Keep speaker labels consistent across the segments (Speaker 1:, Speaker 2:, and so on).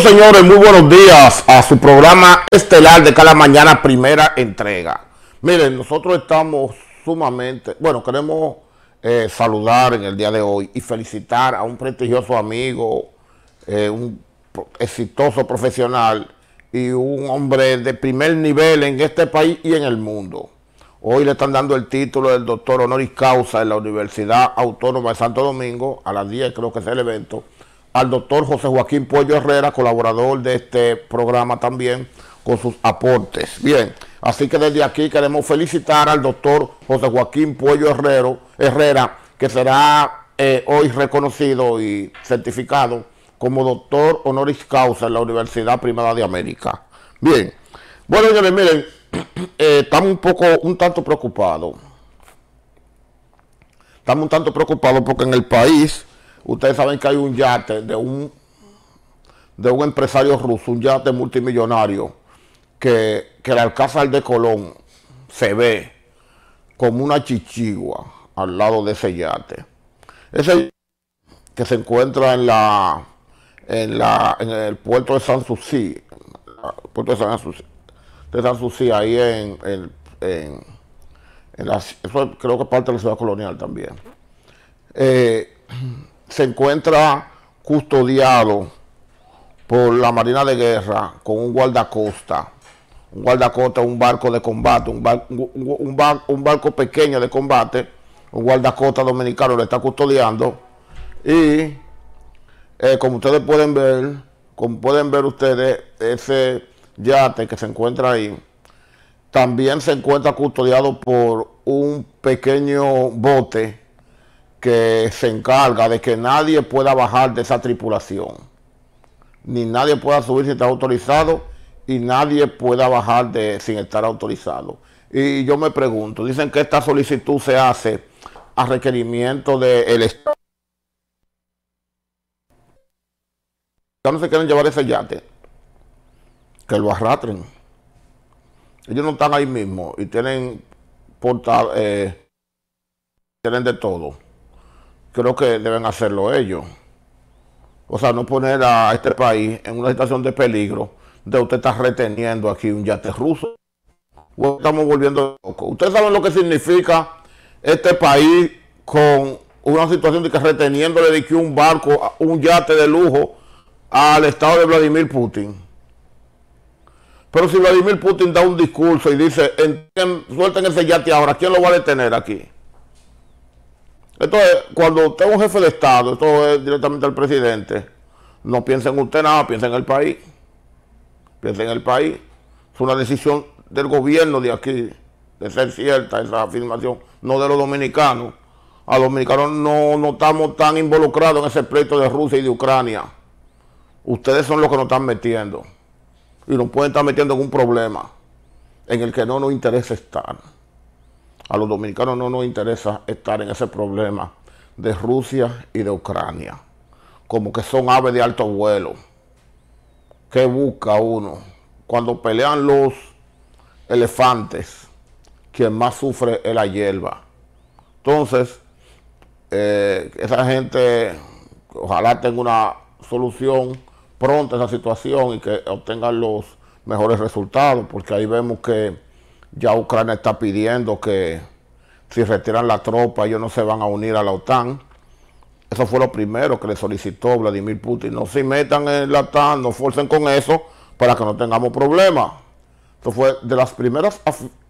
Speaker 1: señores, muy buenos días a su programa estelar de cada mañana, primera entrega. Miren, nosotros estamos sumamente, bueno, queremos eh, saludar en el día de hoy y felicitar a un prestigioso amigo, eh, un exitoso profesional y un hombre de primer nivel en este país y en el mundo. Hoy le están dando el título del doctor honoris causa en la Universidad Autónoma de Santo Domingo, a las 10 creo que es el evento al doctor José Joaquín Pollo Herrera, colaborador de este programa también, con sus aportes. Bien, así que desde aquí queremos felicitar al doctor José Joaquín Pollo Herrero, Herrera, que será eh, hoy reconocido y certificado como doctor honoris causa en la Universidad Primada de América. Bien, bueno, señores, miren, eh, estamos un poco, un tanto preocupados. Estamos un tanto preocupados porque en el país Ustedes saben que hay un yate de un, de un empresario ruso, un yate multimillonario, que, que el Alcázar de Colón se ve como una chichigua al lado de ese yate. Ese que se encuentra en la en el puerto de San Susi, puerto de San ahí en, en, en, la, eso creo que parte de la ciudad colonial también. Eh, se encuentra custodiado por la Marina de Guerra con un guardacosta. Un guardacosta un barco de combate, un, un, barco pequeño de combate. Un guardacosta dominicano le está custodiando. Y eh, como ustedes pueden ver, como pueden ver ustedes, ese yate que se encuentra ahí, también se encuentra custodiado por un pequeño bote que se encarga de que nadie pueda bajar de esa tripulación, ni nadie pueda subir si está autorizado y nadie pueda bajar de sin estar autorizado. Y yo me pregunto, dicen que esta solicitud se hace a requerimiento del de Estado. Ya no se quieren llevar ese yate, que lo arrastren. Ellos no están ahí mismo y tienen portal, eh, tienen de todo creo que deben hacerlo ellos. O sea, no poner a este país en una situación de peligro de usted estar reteniendo aquí un yate ruso. estamos volviendo locos. Ustedes saben lo que significa este país con una situación de que reteniendo de que un barco, un yate de lujo al estado de Vladimir Putin. Pero si Vladimir Putin da un discurso y dice, suelten ese yate ahora, ¿quién lo va a detener aquí? Entonces, cuando usted es un jefe de Estado, esto es directamente al presidente, no piensa en usted nada, piensa en el país. Piensa en el país. Es una decisión del gobierno de aquí, de ser cierta esa afirmación, no de los dominicanos. A los dominicanos no, no estamos tan involucrados en ese pleito de Rusia y de Ucrania. Ustedes son los que nos están metiendo. Y nos pueden estar metiendo en un problema en el que no nos interesa estar. A los dominicanos no nos interesa estar en ese problema de Rusia y de Ucrania. Como que son aves de alto vuelo. ¿Qué busca uno? Cuando pelean los elefantes, quien más sufre es la hierba. Entonces, eh, esa gente, ojalá tenga una solución pronta a esa situación y que obtengan los mejores resultados, porque ahí vemos que ya Ucrania está pidiendo que si retiran la tropa ellos no se van a unir a la OTAN. Eso fue lo primero que le solicitó Vladimir Putin. No se metan en la OTAN, no forcen con eso para que no tengamos problemas. Eso fue de las primeras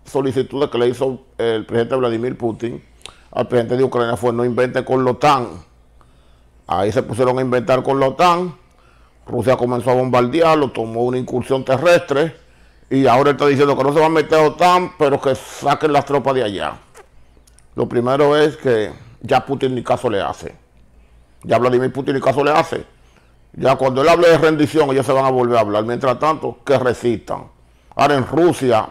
Speaker 1: solicitudes que le hizo el presidente Vladimir Putin al presidente de Ucrania fue no inventen con la OTAN. Ahí se pusieron a inventar con la OTAN. Rusia comenzó a bombardearlo, tomó una incursión terrestre y ahora está diciendo que no se va a meter a OTAN, pero que saquen las tropas de allá. Lo primero es que ya Putin ni caso le hace. Ya Vladimir Putin ni caso le hace. Ya cuando él hable de rendición, ellos se van a volver a hablar. Mientras tanto, que resistan. Ahora en Rusia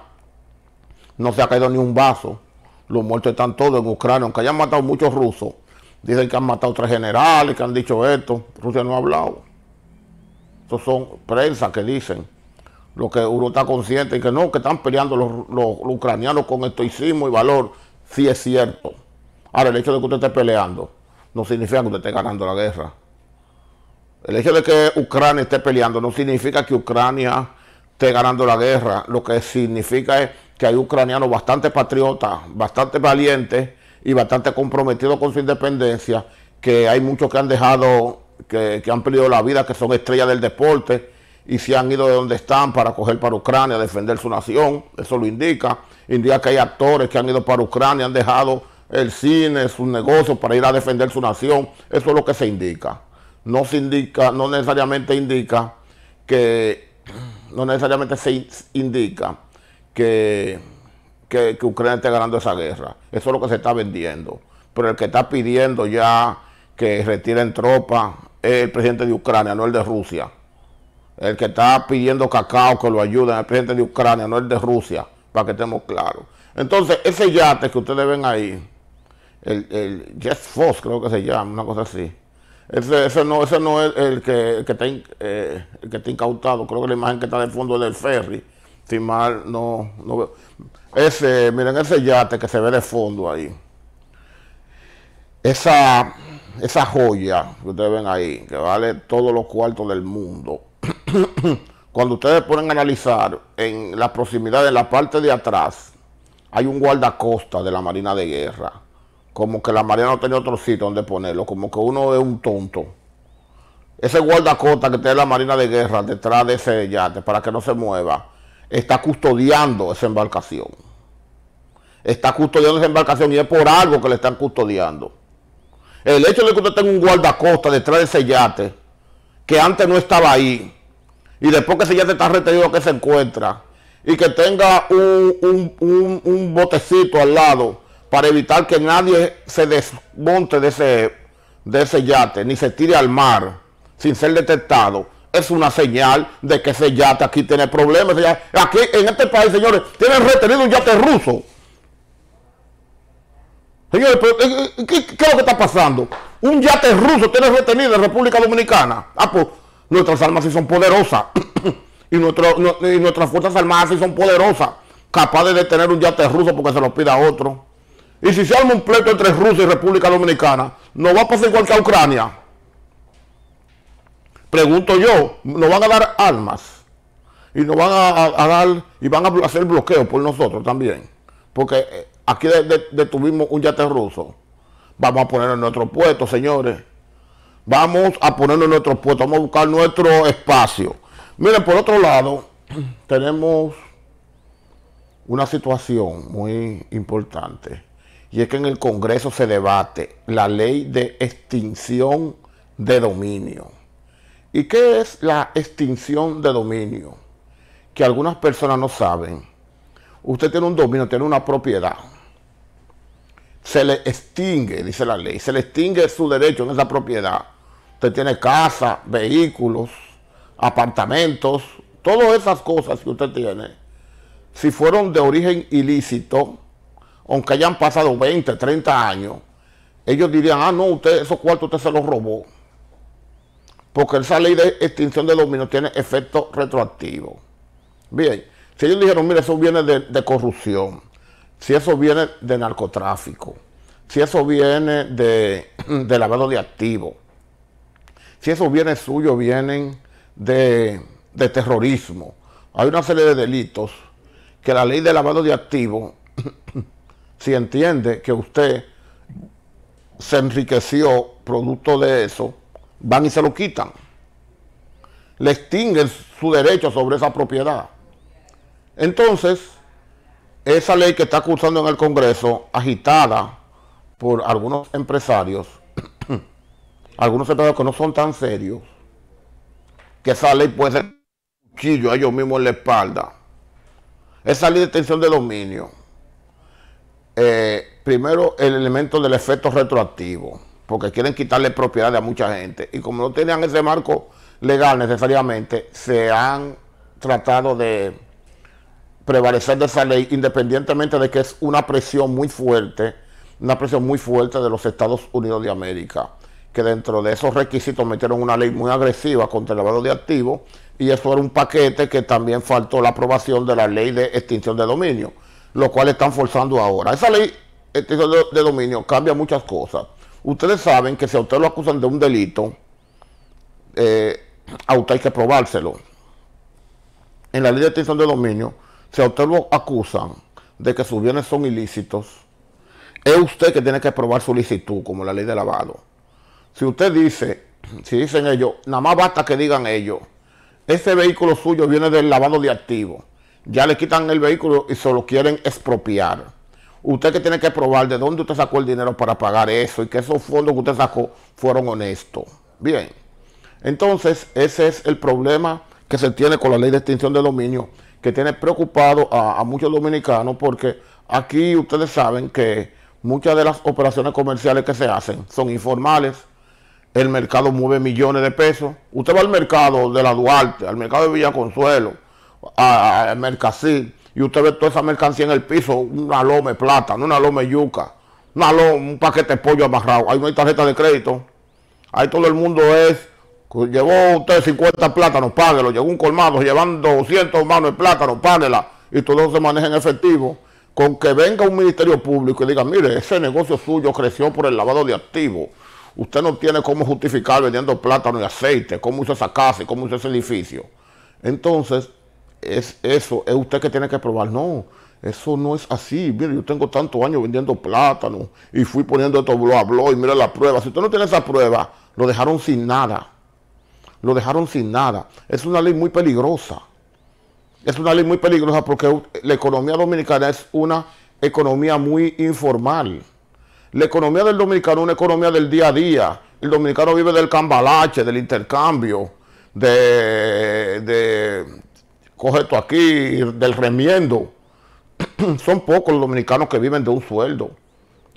Speaker 1: no se ha caído ni un vaso. Los muertos están todos en Ucrania, aunque hayan matado muchos rusos. Dicen que han matado tres generales, que han dicho esto. Rusia no ha hablado. Estos son prensa que dicen lo que uno está consciente y que no, que están peleando los, ucranianos con estoicismo y valor, sí es cierto. Ahora, el hecho de que usted esté peleando no significa que usted esté ganando la guerra. El hecho de que Ucrania esté peleando no significa que Ucrania esté ganando la guerra. Lo que significa es que hay ucranianos bastante patriotas, bastante valientes y bastante comprometidos con su independencia, que hay muchos que han dejado, que, que han perdido la vida, que son estrellas del deporte y si han ido de donde están para coger para Ucrania, defender su nación, eso lo indica, indica que hay actores que han ido para Ucrania, han dejado el cine, sus negocios para ir a defender su nación, eso es lo que se indica. No se indica, no necesariamente indica que, no necesariamente se indica que, que, que Ucrania esté ganando esa guerra, eso es lo que se está vendiendo. Pero el que está pidiendo ya que retiren tropas es el presidente de Ucrania, no el de Rusia el que está pidiendo cacao que lo ayuden, el presidente de Ucrania, no el de Rusia, para que estemos claros. Entonces, ese yate que ustedes ven ahí, el, el Jet creo que se llama, una cosa así, ese, no, es el que, que está, eh, que incautado, creo que la imagen que está de fondo es del ferry, si mal no, veo. Ese, miren ese yate que se ve de fondo ahí. Esa, esa joya que ustedes ven ahí, que vale todos los cuartos del mundo, cuando ustedes ponen a analizar en la proximidad, de la parte de atrás, hay un guardacosta de la Marina de Guerra. Como que la Marina no tenía otro sitio donde ponerlo, como que uno es un tonto. Ese guardacosta que tiene la Marina de Guerra detrás de ese yate para que no se mueva, está custodiando esa embarcación. Está custodiando esa embarcación y es por algo que le están custodiando. El hecho de que usted tenga un guardacosta detrás de ese yate que antes no estaba ahí, y después que se yate está retenido que se encuentra, y que tenga un, botecito al lado para evitar que nadie se desmonte de ese, de ese yate, ni se tire al mar sin ser detectado, es una señal de que ese yate aquí tiene problemas. Aquí en este país, señores, tienen retenido un yate ruso. Señores, eh, eh, qué es lo que está pasando? un yate ruso tiene retenido en República Dominicana. Ah, pues nuestras armas sí son poderosas. y, nuestras fuerzas armadas sí son poderosas. Capaz de detener un yate ruso porque se lo pida otro. Y si se arma un pleito entre Rusia y República Dominicana, ¿no va a pasar igual que a Ucrania? Pregunto yo, ¿No van a dar armas? Y nos van a, dar, y van a hacer bloqueo por nosotros también. Porque eh, aquí detuvimos un yate ruso. Vamos a ponernos en nuestro puesto, señores. Vamos a ponernos en nuestro puesto, vamos a buscar nuestro espacio. Miren, por otro lado, tenemos una situación muy importante. Y es que en el Congreso se debate la ley de extinción de dominio. ¿Y qué es la extinción de dominio? Que algunas personas no saben. Usted tiene un dominio, tiene una propiedad se le extingue, dice la ley, se le extingue su derecho en esa propiedad. Usted tiene casa, vehículos, apartamentos, todas esas cosas que usted tiene, si fueron de origen ilícito, aunque hayan pasado 20, 30 años, ellos dirían, ah, no, usted, esos cuartos usted se los robó. Porque esa ley de extinción de dominio tiene efecto retroactivo. Bien, si ellos dijeron, mire, eso viene de corrupción si eso viene de narcotráfico, si eso viene de, lavado de activos, si eso viene suyo, vienen de, de, terrorismo. Hay una serie de delitos que la ley de lavado de activos, si entiende que usted se enriqueció producto de eso, van y se lo quitan. Le extinguen su derecho sobre esa propiedad. Entonces, esa ley que está cursando en el Congreso, agitada por algunos empresarios, algunos empresarios que no son tan serios, que esa ley puede ser cuchillo a ellos mismos en la espalda. Esa ley de tensión de dominio. Eh, primero, el elemento del efecto retroactivo, porque quieren quitarle propiedad a mucha gente. Y como no tenían ese marco legal necesariamente, se han tratado de prevalecer de esa ley, independientemente de que es una presión muy fuerte, una presión muy fuerte de los Estados Unidos de América, que dentro de esos requisitos metieron una ley muy agresiva contra el lavado de activos, y eso era un paquete que también faltó la aprobación de la ley de extinción de dominio, lo cual están forzando ahora. Esa ley de extinción de dominio cambia muchas cosas. Ustedes saben que si a usted lo acusan de un delito, eh, a usted hay que probárselo. En la ley de extinción de dominio, si a usted lo acusan de que sus bienes son ilícitos, es usted que tiene que probar su licitud, como la ley de lavado. Si usted dice, si dicen ellos, nada más basta que digan ellos, ese vehículo suyo viene del lavado de activos, ya le quitan el vehículo y se lo quieren expropiar. Usted que tiene que probar de dónde usted sacó el dinero para pagar eso y que esos fondos que usted sacó fueron honestos. Bien, entonces ese es el problema que se tiene con la ley de extinción de dominio que tiene preocupado a, muchos dominicanos porque aquí ustedes saben que muchas de las operaciones comerciales que se hacen son informales. El mercado mueve millones de pesos. Usted va al mercado de la Duarte, al mercado de Villa Consuelo al Mercasí, y usted ve toda esa mercancía en el piso, una lome plata, una lome yuca, una un paquete de pollo amarrado. Ahí no hay tarjeta de crédito. Ahí todo el mundo es Llevó usted 50 plátanos, páguelo. Llegó un colmado llevando 200 manos de plátano, páguela. Y todo se maneja en efectivo. Con que venga un ministerio público y diga, mire, ese negocio suyo creció por el lavado de activos. Usted no tiene cómo justificar vendiendo plátano y aceite, cómo hizo esa casa y cómo hizo ese edificio. Entonces, es eso, es usted que tiene que probar. No, eso no es así. Mire, yo tengo tantos años vendiendo plátano y fui poniendo esto, lo a y mire la prueba. Si usted no tiene esa prueba, lo dejaron sin nada lo dejaron sin nada. Es una ley muy peligrosa. Es una ley muy peligrosa porque la economía dominicana es una economía muy informal. La economía del dominicano es una economía del día a día. El dominicano vive del cambalache, del intercambio, de, coge esto aquí, del remiendo. Son pocos los dominicanos que viven de un sueldo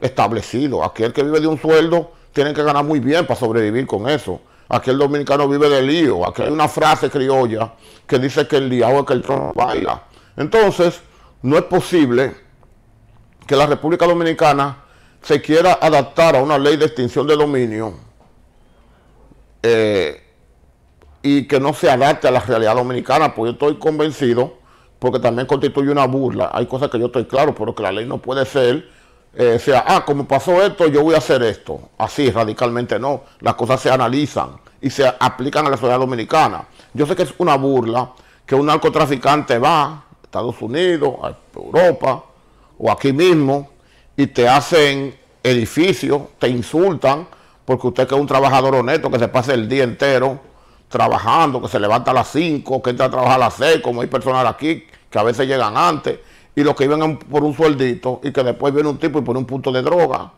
Speaker 1: establecido. Aquel que vive de un sueldo tiene que ganar muy bien para sobrevivir con eso. Aquí el dominicano vive de lío. Aquí hay una frase criolla que dice que el diablo es que el trono baila. Entonces, no es posible que la República Dominicana se quiera adaptar a una ley de extinción de dominio eh, y que no se adapte a la realidad dominicana, pues yo estoy convencido, porque también constituye una burla. Hay cosas que yo estoy claro, pero que la ley no puede ser eh, sea, ah, como pasó esto, yo voy a hacer esto. Así, radicalmente no. Las cosas se analizan y se aplican a la sociedad dominicana. Yo sé que es una burla que un narcotraficante va a Estados Unidos, a Europa o aquí mismo y te hacen edificios, te insultan, porque usted que es un trabajador honesto, que se pasa el día entero trabajando, que se levanta a las 5, que entra a trabajar a las 6, como hay personas aquí que a veces llegan antes y los que iban por un sueldito y que después viene un tipo y pone un punto de droga.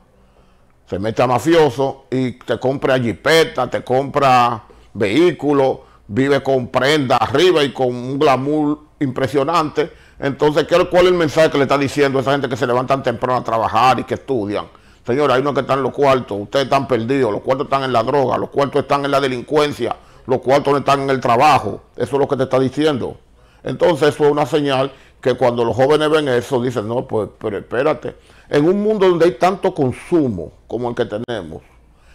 Speaker 1: Se mete a mafioso y te compra jipeta, te compra vehículo... vive con prenda arriba y con un glamour impresionante. Entonces, ¿cuál es el mensaje que le está diciendo a esa gente que se levantan temprano a trabajar y que estudian? señora hay unos que están en los cuartos, ustedes están perdidos, los cuartos están en la droga, los cuartos están en la delincuencia, los cuartos están en el trabajo. Eso es lo que te está diciendo. Entonces, eso es una señal que cuando los jóvenes ven eso dicen, no, pues pero espérate, en un mundo donde hay tanto consumo como el que tenemos,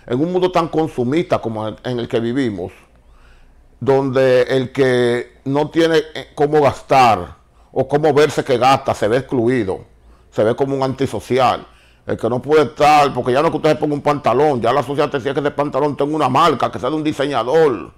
Speaker 1: en un mundo tan consumista como en el que vivimos, donde el que no tiene eh, cómo gastar o cómo verse que gasta se ve excluido, se ve como un antisocial. El que no puede estar, porque ya no es que usted se ponga un pantalón, ya la sociedad te decía que ese pantalón tenga una marca, que sea de un diseñador,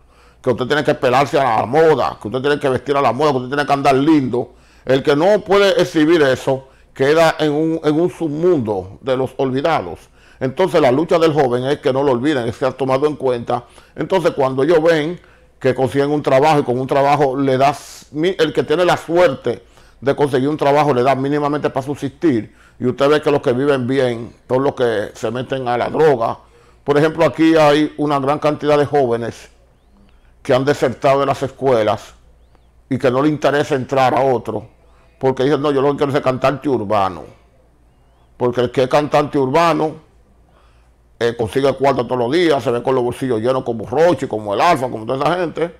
Speaker 1: que usted tiene que pelarse a la moda, que usted tiene que vestir a la moda, que usted tiene que andar lindo el que no puede exhibir eso queda en un, submundo de los olvidados. Entonces la lucha del joven es que no lo olviden, es que ha tomado en cuenta. Entonces cuando ellos ven que consiguen un trabajo y con un trabajo le das, el que tiene la suerte de conseguir un trabajo le da mínimamente para subsistir y usted ve que los que viven bien todos los que se meten a la droga. Por ejemplo, aquí hay una gran cantidad de jóvenes que han desertado de las escuelas y que no le interesa entrar a otro porque dicen, no, yo lo que quiero es cantante urbano. Porque el que es cantante urbano eh, consigue cuarto todos los días, se ve con los bolsillos llenos como Roche como el Alfa, como toda esa gente.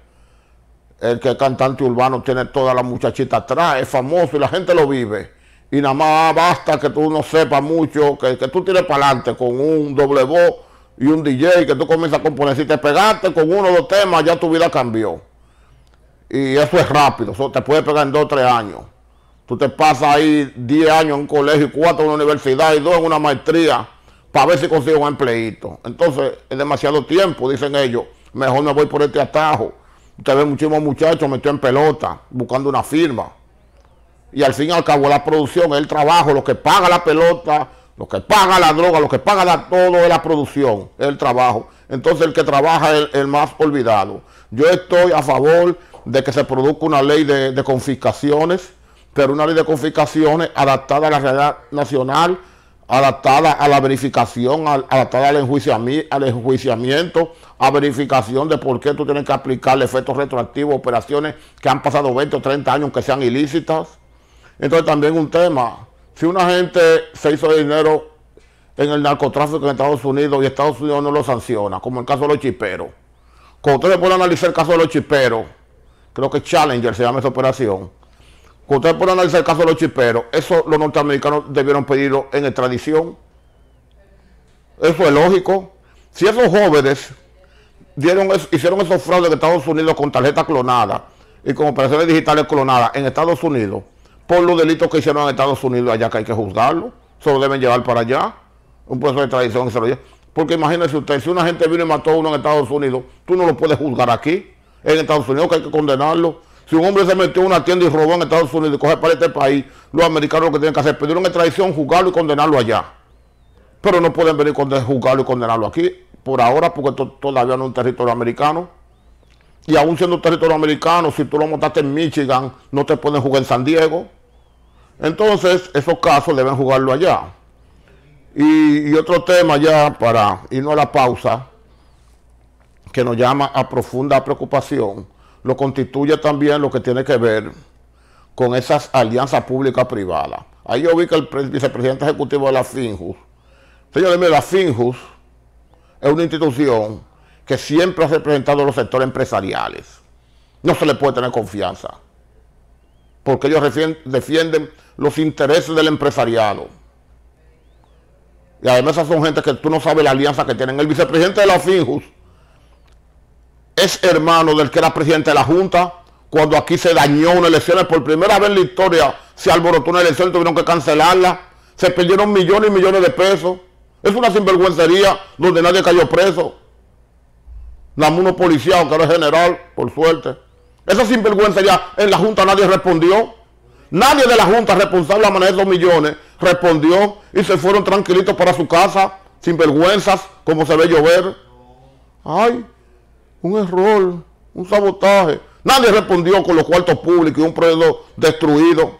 Speaker 1: El que es cantante urbano tiene toda la muchachita atrás, es famoso y la gente lo vive. Y nada más basta que tú no sepas mucho, que, que tú tires para adelante con un doble voz y un DJ, que tú comienzas a componer. Si te pegaste con uno o dos temas, ya tu vida cambió. Y eso es rápido, eso te puede pegar en dos o tres años. Tú te pasas ahí 10 años en un colegio, 4 en una universidad y 2 en una maestría para ver si consigo un empleito. Entonces, es demasiado tiempo, dicen ellos. Mejor me voy por este atajo. Usted ve muchísimos muchachos metidos en pelota, buscando una firma. Y al fin y al cabo, la producción el trabajo, lo que paga la pelota, lo que paga la droga, lo que paga la, todo es la producción, es el trabajo. Entonces, el que trabaja es el, más olvidado. Yo estoy a favor de que se produzca una ley de confiscaciones pero una ley de confiscaciones adaptada a la realidad nacional, adaptada a la verificación, adaptada al enjuiciamiento, al enjuiciamiento, a verificación de por qué tú tienes que aplicarle efectos retroactivos, operaciones que han pasado 20 o 30 años que sean ilícitas. Entonces también un tema, si una gente se hizo dinero en el narcotráfico en Estados Unidos y Estados Unidos no lo sanciona, como el caso de los chiperos. Cuando ustedes pueden analizar el caso de los chiperos, creo que Challenger se llama esa operación, que ustedes analizar el caso de los chiperos, eso los norteamericanos debieron pedirlo en extradición. Eso es lógico. Si esos jóvenes dieron hicieron esos fraudes en Estados Unidos con tarjetas clonadas y con operaciones digitales clonadas en Estados Unidos, por los delitos que hicieron en Estados Unidos, allá que hay que juzgarlo, se lo deben llevar para allá, un proceso de extradición Porque imagínense usted, si una gente vino y mató a uno en Estados Unidos, tú no lo puedes juzgar aquí, en Estados Unidos que hay que condenarlo. Si un hombre se metió en una tienda y robó en Estados Unidos y coge para este país, los americanos lo que tienen que hacer es pedir una extradición, juzgarlo y condenarlo allá. Pero no pueden venir a juzgarlo y condenarlo aquí, por ahora, porque todavía no es un territorio americano. Y aún siendo un territorio americano, si tú lo montaste en Michigan, no te pueden jugar en San Diego. Entonces, esos casos deben juzgarlo allá. y otro tema ya para irnos a la pausa, que nos llama a profunda preocupación lo constituye también lo que tiene que ver con esas alianzas públicas privadas. Ahí yo vi que el vicepresidente ejecutivo de la FINJUS, señores, míos, la FINJUS es una institución que siempre ha representado los sectores empresariales. No se le puede tener confianza, porque ellos defienden los intereses del empresariado. Y además esas son gente que tú no sabes la alianza que tienen. El vicepresidente de la FINJUS es hermano del que era presidente de la Junta, cuando aquí se dañó una elección, por primera vez en la historia se alborotó una elección, tuvieron que cancelarla, se perdieron millones y millones de pesos. Es una sinvergüencería donde nadie cayó preso. Namuno policía, aunque era general, por suerte. Esa sinvergüencería en la Junta nadie respondió. Nadie de la Junta responsable a manejar esos millones respondió y se fueron tranquilitos para su casa, sinvergüenzas, como se ve llover. Ay, un error, un sabotaje. Nadie respondió con los cuartos públicos y un proyecto destruido.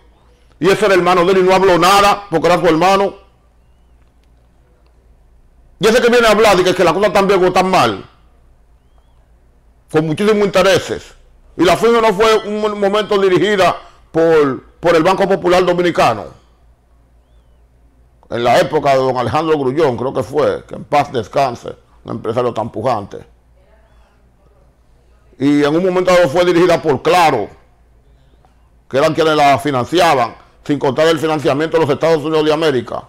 Speaker 1: Y ese era el hermano de él y no habló nada porque era su hermano. Y ese que viene a hablar y que, que la cosa también bien o tan mal, con muchísimos intereses. Y la firma no fue un momento dirigida por, por el Banco Popular Dominicano. En la época de don Alejandro Grullón, creo que fue, que en paz descanse, un empresario tan pujante y en un momento dado fue dirigida por Claro, que eran quienes la financiaban, sin contar el financiamiento de los Estados Unidos de América.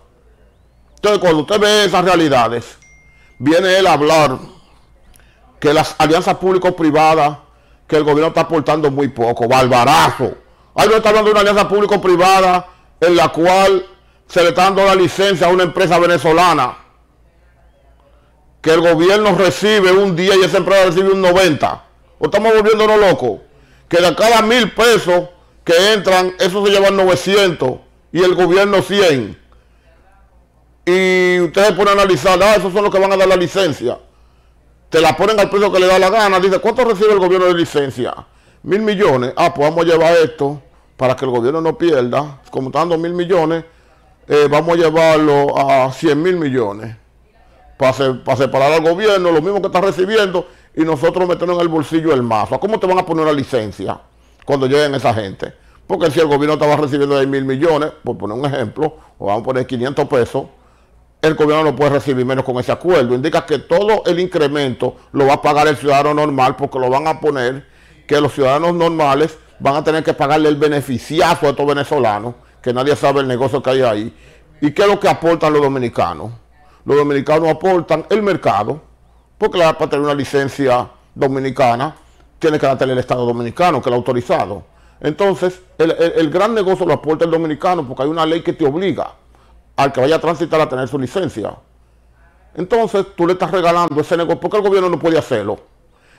Speaker 1: Entonces, cuando usted ve esas realidades, viene él a hablar que las alianzas público-privadas que el gobierno está aportando muy poco, barbarazo. Ahí no está hablando de una alianza público-privada en la cual se le está dando la licencia a una empresa venezolana que el gobierno recibe un día y esa empresa recibe un 90 o estamos volviéndonos locos, que de cada mil pesos que entran, eso se llevan 900 y el gobierno 100. Y ustedes ponen a analizar, ah, esos son los que van a dar la licencia. Te la ponen al precio que le da la gana. Dice, ¿cuánto recibe el gobierno de licencia? Mil millones. Ah, pues vamos a llevar esto para que el gobierno no pierda. Como están dando mil millones, eh, vamos a llevarlo a 100 mil millones. Para, para separar al gobierno, lo mismo que está recibiendo, y nosotros metemos en el bolsillo el mazo. ¿Cómo te van a poner una licencia cuando lleguen esa gente? Porque si el gobierno estaba recibiendo 10 mil millones, por poner un ejemplo, o vamos a poner 500 pesos, el gobierno no puede recibir menos con ese acuerdo. Indica que todo el incremento lo va a pagar el ciudadano normal porque lo van a poner que los ciudadanos normales van a tener que pagarle el beneficiazo a estos venezolanos, que nadie sabe el negocio que hay ahí. ¿Y qué es lo que aportan los dominicanos? Los dominicanos aportan el mercado, porque para tener una licencia dominicana, tiene que tener el Estado dominicano, que la ha autorizado. Entonces, el, gran negocio lo aporta el dominicano porque hay una ley que te obliga al que vaya a transitar a tener su licencia. Entonces, tú le estás regalando ese negocio. ¿Por qué el gobierno no puede hacerlo?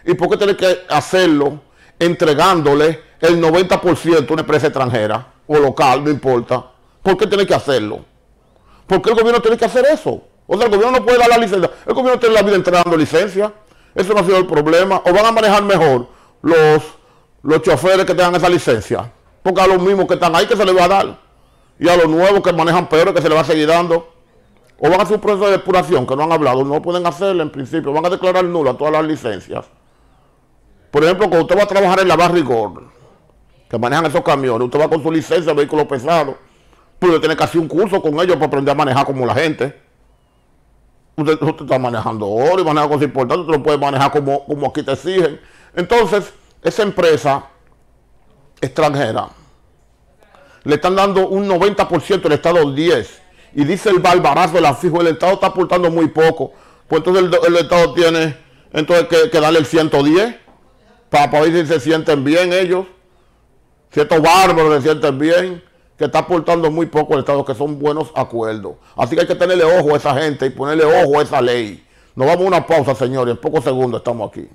Speaker 1: ¿Y por qué tiene que hacerlo entregándole el 90% a una empresa extranjera o local, no importa? ¿Por qué tiene que hacerlo? ¿Por qué el gobierno tiene que hacer eso? O sea, el gobierno no puede dar la licencia. El gobierno tiene la vida entregando licencia. Eso no ha sido el problema. O van a manejar mejor los, los choferes que tengan esa licencia. Porque a los mismos que están ahí que se les va a dar. Y a los nuevos que manejan peor, que se les va a seguir dando. O van a hacer un proceso de depuración que no han hablado. No pueden hacerlo en principio. Van a declarar nulo a todas las licencias. Por ejemplo, cuando usted va a trabajar en la barrigor, que manejan esos camiones, usted va con su licencia de vehículo pesado, pero tiene que hacer un curso con ellos para aprender a manejar como la gente. Usted, está manejando oro y maneja cosas importantes, usted lo puede manejar como, como aquí te exigen. Entonces, esa empresa extranjera le están dando un 90%, el Estado 10%. Y dice el barbarazo de la fijo, el Estado está aportando muy poco. Pues entonces el, Estado tiene entonces que, darle el 110 para ver si se sienten bien ellos. Si estos bárbaros se sienten bien que está aportando muy poco al Estado, que son buenos acuerdos. Así que hay que tenerle ojo a esa gente y ponerle ojo a esa ley. Nos vamos a una pausa, señores. En pocos segundos estamos aquí.